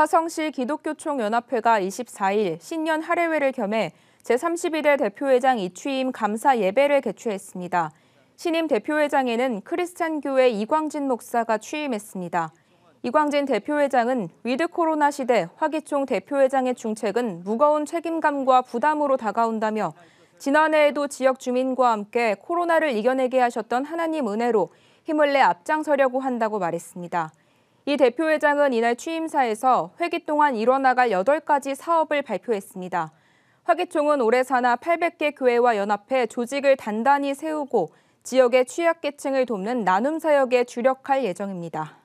화성시 기독교총연합회가 24일 신년 할례회를 겸해 제31회 대표회장 이취임 감사 예배를 개최했습니다. 신임 대표회장에는 크리스찬교회 이광진 목사가 취임했습니다. 이광진 대표회장은 위드 코로나 시대 화기총 대표회장의 중책은 무거운 책임감과 부담으로 다가온다며 지난해에도 지역 주민과 함께 코로나를 이겨내게 하셨던 하나님 은혜로 힘을 내 앞장서려고 한다고 말했습니다. 이 대표회장은 이날 취임사에서 회기 동안 일어나갈 8가지 사업을 발표했습니다. 화기총은 올해 산하 800개 교회와 연합해 조직을 단단히 세우고 지역의 취약계층을 돕는 나눔 사역에 주력할 예정입니다.